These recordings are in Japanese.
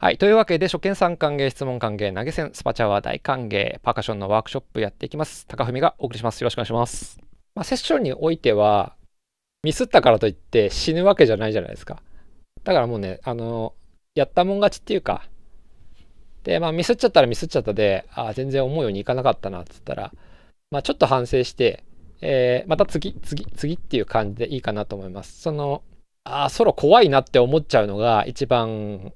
はい。というわけで、初見さん歓迎、質問歓迎、投げ銭、スパチャは大歓迎、パーカッションのワークショップやっていきます。高文がお送りします。よろしくお願いします。まあ、セッションにおいては、ミスったからといって死ぬわけじゃないじゃないですか。だからもうね、あの、やったもん勝ちっていうか、で、まあ、ミスっちゃったらミスっちゃったで、あ全然思うようにいかなかったな、っつったら、まあ、ちょっと反省して、えー、また次、次、次っていう感じでいいかなと思います。その、ああ、ソロ怖いなって思っちゃうのが一番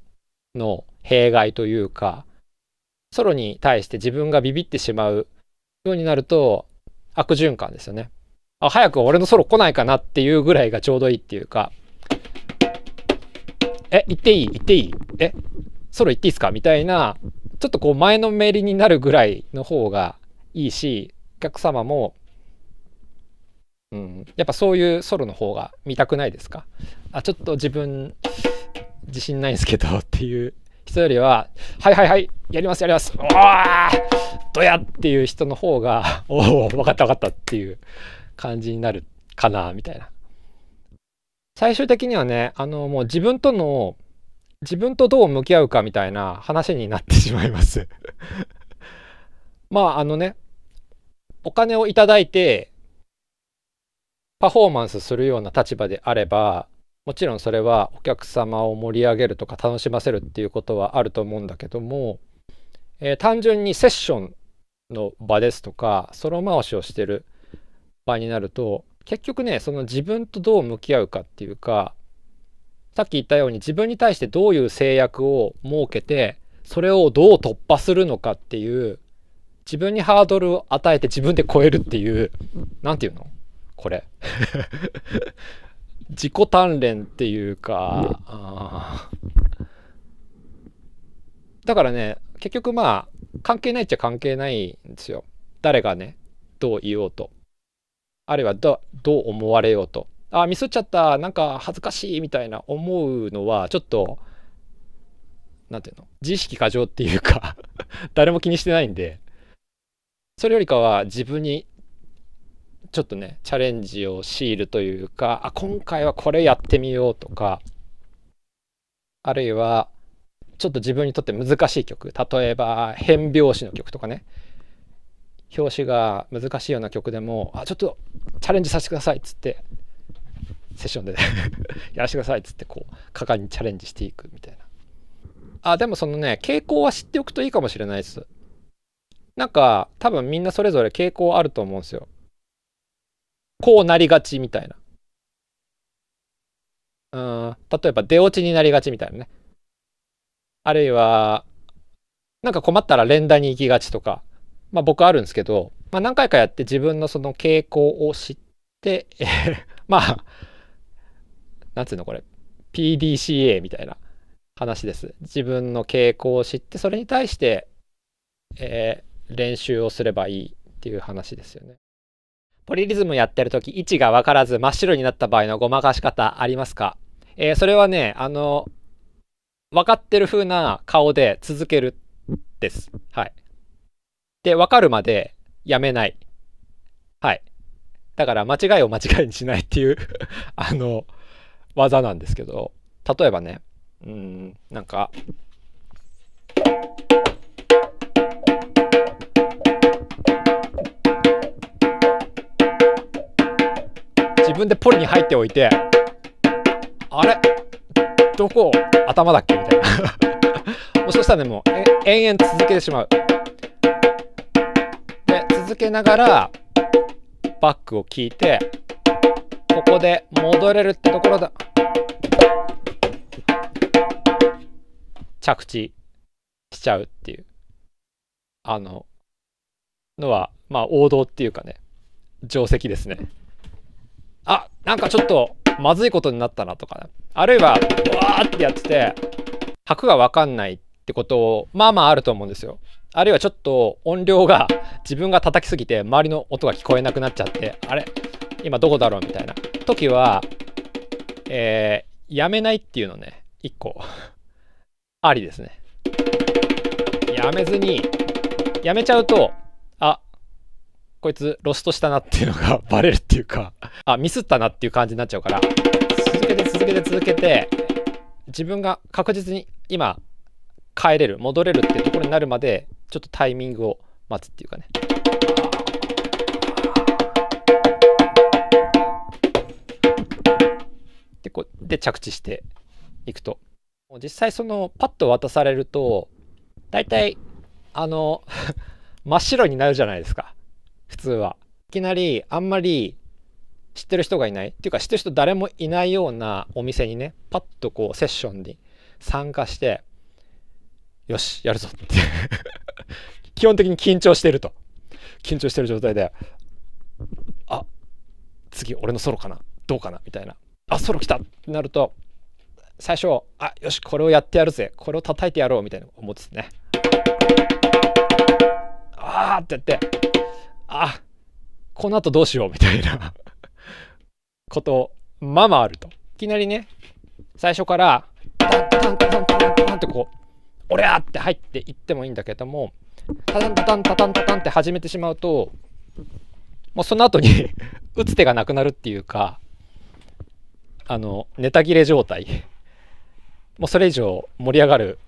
の弊害というかソロに対して自分がビビってしまうようになると悪循環ですよね。あ早く俺のソロ来ないかなっていうぐらいがちょうどいいっていうかえ行っていい行っていいえソロ行っていいっすかみたいなちょっとこう前のめりになるぐらいの方がいいしお客様も、うん、やっぱそういうソロの方が見たくないですかあちょっと自分自信ないんですけどっていう人よりは、はいはいはい、やりますやります、おーどやっていう人の方が、おお、分かった分かったっていう感じになるかな、みたいな。最終的にはね、あの、もう自分との、自分とどう向き合うかみたいな話になってしまいます まあ、あのね、お金をいただいて、パフォーマンスするような立場であれば、もちろんそれはお客様を盛り上げるとか楽しませるっていうことはあると思うんだけども、えー、単純にセッションの場ですとかソロ回しをしてる場になると結局ねその自分とどう向き合うかっていうかさっき言ったように自分に対してどういう制約を設けてそれをどう突破するのかっていう自分にハードルを与えて自分で超えるっていう何て言うのこれ自己鍛錬っていうか、だからね、結局まあ、関係ないっちゃ関係ないんですよ。誰がね、どう言おうと。あるいはどう思われようと。あ、ミスっちゃった、なんか恥ずかしいみたいな思うのは、ちょっと、なんていうの、自意識過剰っていうか 誰も気にしてないんで、それよりかは自分にちょっとねチャレンジを強いるというかあ今回はこれやってみようとかあるいはちょっと自分にとって難しい曲例えば変拍子の曲とかね表紙が難しいような曲でもあちょっとチャレンジさせてくださいっつってセッションで やらせてくださいっつってこう果敢にチャレンジしていくみたいなあでもそのね傾向は知っておくといいかもしれないですなんか多分みんなそれぞれ傾向あると思うんですよこうなりがちみたいな。うん、例えば出落ちになりがちみたいなね。あるいは、なんか困ったら連打に行きがちとか、まあ僕あるんですけど、まあ何回かやって自分のその傾向を知って、まあ、なんつうのこれ、PDCA みたいな話です。自分の傾向を知って、それに対して、えー、練習をすればいいっていう話ですよね。ポリリズムやってる時位置が分からず真っ白になった場合のごまかし方ありますか、えー、それはね、あの、分かってる風な顔で続けるです。はい。で、分かるまでやめない。はい。だから間違いを間違いにしないっていう あの、技なんですけど、例えばね、うん、なんか、自分でポリに入っておいてあれどこ頭だっけみたいな もうそしたらねもう延々続けてしまうで続けながらバックを聞いてここで戻れるってところだ着地しちゃうっていうあののはまあ王道っていうかね定石ですね。あ、なんかちょっとまずいことになったなとか、あるいは、わーってやってて、拍がわかんないってことを、まあまああると思うんですよ。あるいはちょっと音量が自分が叩きすぎて周りの音が聞こえなくなっちゃって、あれ今どこだろうみたいな時は、えー、やめないっていうのね、一個、ありですね。やめずに、やめちゃうと、こいつロストしたなっていうのがバレるっていうかあ、ミスったなっていう感じになっちゃうから、続けて続けて続けて、自分が確実に今、帰れる、戻れるっていうところになるまで、ちょっとタイミングを待つっていうかね。で、こう、で着地していくと。実際そのパッと渡されると、大体、あの 真っ白になるじゃないですか。普通はいきなりあんまり知ってる人がいないっていうか知ってる人誰もいないようなお店にねパッとこうセッションに参加してよしやるぞって 基本的に緊張してると緊張してる状態であ次俺のソロかなどうかなみたいなあソロ来たってなると最初あよしこれをやってやるぜこれを叩いてやろうみたいな思っててねああってやってあこの後どうしようみたいなことまあまああるといきなりね最初からタンタンタンタンタンってこう「おりゃ!」って入っていってもいいんだけどもタタンタタンタタンタタンって始めてしまうともうその後に 打つ手がなくなるっていうかあのネタ切れ状態もうそれ以上盛り上がる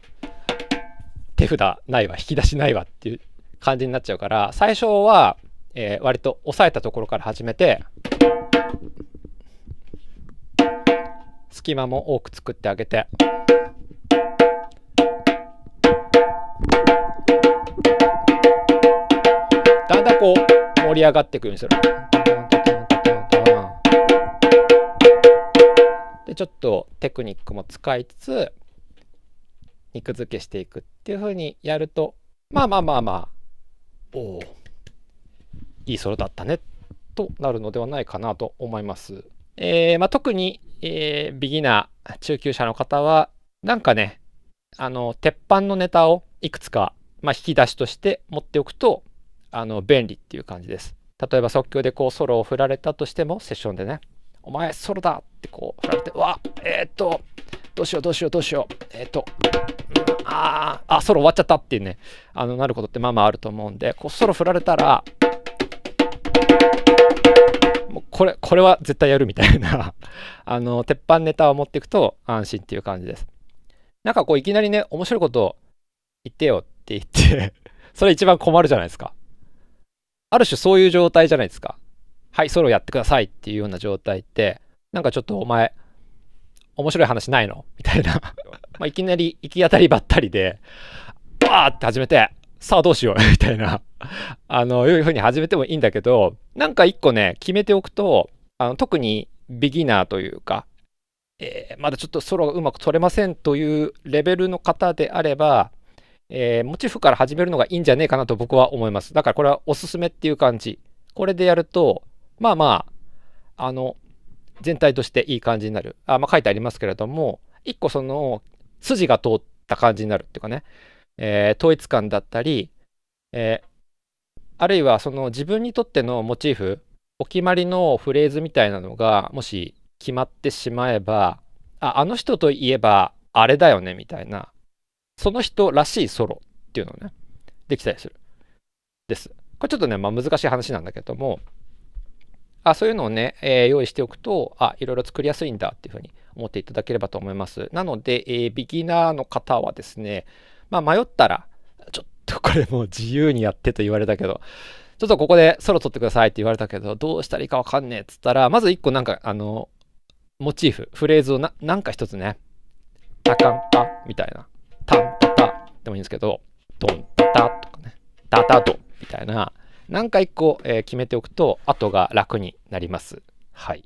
手札ないわ引き出しないわっていう感じになっちゃうから最初はえー、割と押さえたところから始めて隙間も多く作ってあげて。だんだんこう盛り上がっていくようにする。でちょっとテクニックも使いつつ肉付けしていくっていうふうにやるとまあまあまあまあおお。いいソロだったねとなるのではないかなと思います。えー、まあ、特に、えー、ビギナー、中級者の方は、なんかね、あの、鉄板のネタをいくつか、まあ、引き出しとして持っておくと、あの、便利っていう感じです。例えば即興でこうソロを振られたとしても、セッションでね、お前ソロだってこう振られて、わえー、っと、どうしようどうしようどうしよう、えー、っと、ああ、ソロ終わっちゃったっていうね、あの、なることってまあまああると思うんで、こうソロ振られたら、もこれ、これは絶対やるみたいな あの、鉄板ネタを持っていくと安心っていう感じです。なんかこう、いきなりね、面白いこと言ってよって言って それ一番困るじゃないですか。ある種そういう状態じゃないですか。はい、ソロやってくださいっていうような状態って、なんかちょっとお前、面白い話ないのみたいな まいきなり行き当たりばったりで、わーって始めて、さあどうしよう みたいなあの、いうふうに始めてもいいんだけど、なんか一個ね、決めておくと、あの特にビギナーというか、えー、まだちょっとソロがうまく取れませんというレベルの方であれば、えー、モチーフから始めるのがいいんじゃねえかなと僕は思います。だからこれはおすすめっていう感じ。これでやると、まあまあ、あの、全体としていい感じになる。あまあ、書いてありますけれども、一個その筋が通った感じになるっていうかね。えー、統一感だったり、えー、あるいはその自分にとってのモチーフお決まりのフレーズみたいなのがもし決まってしまえばああの人といえばあれだよねみたいなその人らしいソロっていうのをねできたりするですこれちょっとね、まあ、難しい話なんだけどもあそういうのをね、えー、用意しておくとあいろいろ作りやすいんだっていうふうに思っていただければと思いますなので、えー、ビギナーの方はですねまあ、迷ったら、ちょっとこれもう自由にやってと言われたけど、ちょっとここでソロ撮ってくださいって言われたけど、どうしたらいいかわかんねえって言ったら、まず一個なんか、あの、モチーフ、フレーズをな、なんか一つね、タカンタみたいな、タンタタでもいいんですけど、ドンタタとかね、タタドみたいな、なんか一個、えー、決めておくと、後が楽になります。はい。